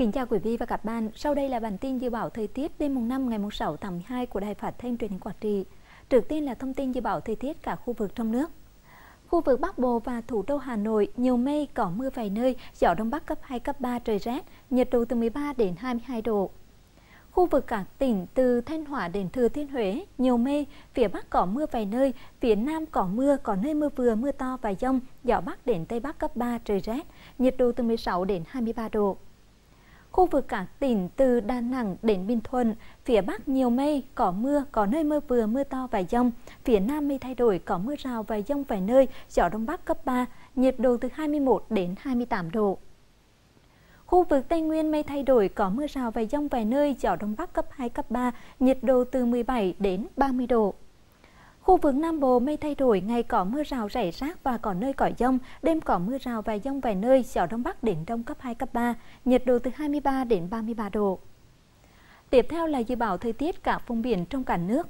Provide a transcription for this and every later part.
Kính chào quý vị và các bạn. Sau đây là bản tin dự báo thời tiết đêm mùng 5 ngày mùng 6 tháng 12 của Đài Phát thanh Truyền hình Quảng Trị. Trước tiên là thông tin dự báo thời tiết cả khu vực trong nước. Khu vực Bắc Bộ và thủ đô Hà Nội nhiều mây, có mưa vài nơi, gió đông bắc cấp 2 cấp 3 trời rét, nhiệt độ từ 13 đến 22 độ. Khu vực các tỉnh từ Thanh Hóa đến Thừa Thiên Huế nhiều mây, phía Bắc có mưa vài nơi, phía Nam có mưa, có nơi mưa vừa, mưa to và dông, gió Bắc đến Tây Bắc cấp 3 trời rét, nhiệt độ từ 16 đến 23 độ. Khu vực các tỉnh từ Đà Nẵng đến Bình Thuận, phía Bắc nhiều mây, có mưa, có nơi mưa vừa, mưa to và dông. Phía Nam mây thay đổi, có mưa rào và dông vài nơi, gió Đông Bắc cấp 3, nhiệt độ từ 21 đến 28 độ. Khu vực Tây Nguyên mây thay đổi, có mưa rào và dông vài nơi, gió Đông Bắc cấp 2, cấp 3, nhiệt độ từ 17 đến 30 độ. Khu vực Nam Bộ mây thay đổi, ngày có mưa rào rải rác và có nơi có dông, đêm có mưa rào và dông vài nơi, gió Đông Bắc đến Đông cấp 2, cấp 3, nhiệt độ từ 23 đến 33 độ. Tiếp theo là dự báo thời tiết cả vùng biển trong cả nước.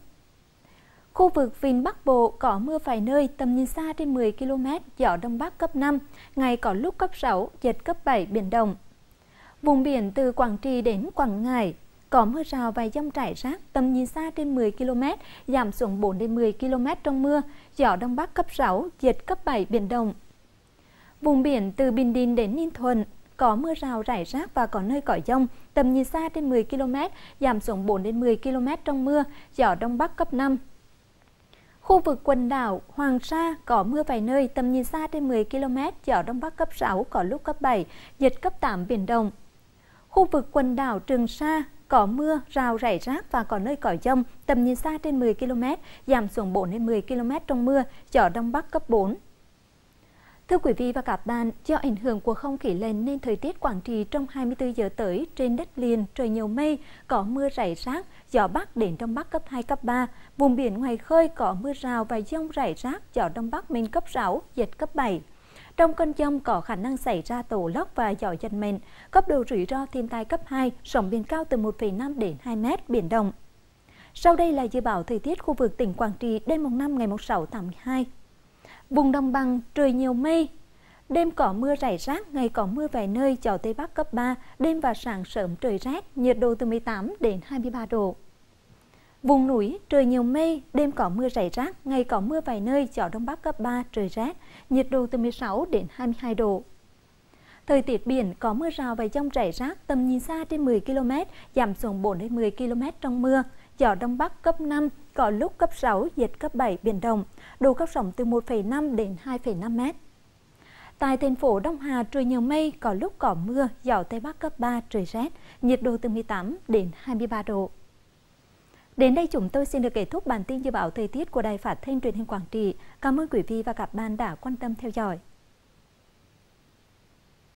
Khu vực Vịnh Bắc Bộ có mưa vài nơi, tầm nhìn xa trên 10 km, gió Đông Bắc cấp 5, ngày có lúc cấp 6, giật cấp 7, biển động. Vùng biển từ Quảng Trị đến Quảng Ngãi, có mưa rào và dông rải rác, tầm nhìn xa trên 10 km, giảm xuống 4 đến 10 km trong mưa, gió đông bắc cấp 6, giật cấp 7 biển động. Vùng biển từ Bình Định đến Ninh Thuận có mưa rào rải rác và có nơi có dông, tầm nhìn xa trên 10 km, giảm xuống 4 đến 10 km trong mưa, gió đông bắc cấp 5, Khu vực quần đảo Hoàng Sa có mưa vài nơi, tầm nhìn xa trên 10 km, gió đông bắc cấp 6, có lúc cấp 7, giật cấp 8 biển động. Khu vực quần đảo Trường Sa có mưa, rào rải rác và có nơi có dông, tầm nhìn xa trên 10 km, giảm xuống 4 đến 10 km trong mưa, gió đông bắc cấp 4. Thưa quý vị và các bạn, do ảnh hưởng của không khí lạnh nên thời tiết Quảng Trị trong 24 giờ tới trên đất liền trời nhiều mây, có mưa rải rác, gió bắc đến đông bắc cấp 2 cấp 3, vùng biển ngoài khơi có mưa rào và dông rải rác, gió đông bắc mạnh cấp 6, giật cấp 7. Trong cơn dông có khả năng xảy ra tổ lốc và gió giật mạnh, cấp độ rủi ro thiên tai cấp 2, sóng biển cao từ 1,5 đến 2 mét, biển động. Sau đây là dự báo thời tiết khu vực tỉnh Quảng Trị đêm mùng 5 ngày 6 tháng 2. Vùng đồng bằng trời nhiều mây, đêm có mưa rải rác, ngày có mưa vài nơi, gió tây bắc cấp 3, đêm và sáng sớm trời rét, nhiệt độ từ 18 đến 23 độ. Vùng núi, trời nhiều mây, đêm có mưa rải rác, ngày có mưa vài nơi, gió đông bắc cấp 3, trời rét, nhiệt độ từ 16 đến 22 độ. Thời tiết biển có mưa rào và dông rải rác, tầm nhìn xa trên 10 km, giảm xuống 4 đến 10 km trong mưa, gió đông bắc cấp 5, có lúc cấp 6, giật cấp 7 biển động, độ cấp sóng từ 1,5 đến 2,5 m. Tại thành phố Đông Hà trời nhiều mây, có lúc có mưa, gió tây bắc cấp 3 trời rét, nhiệt độ từ 18 đến 23 độ. Đến đây chúng tôi xin được kết thúc bản tin dự báo thời tiết của Đài Phát thanh truyền hình Quảng Trị. Cảm ơn quý vị và các bạn đã quan tâm theo dõi.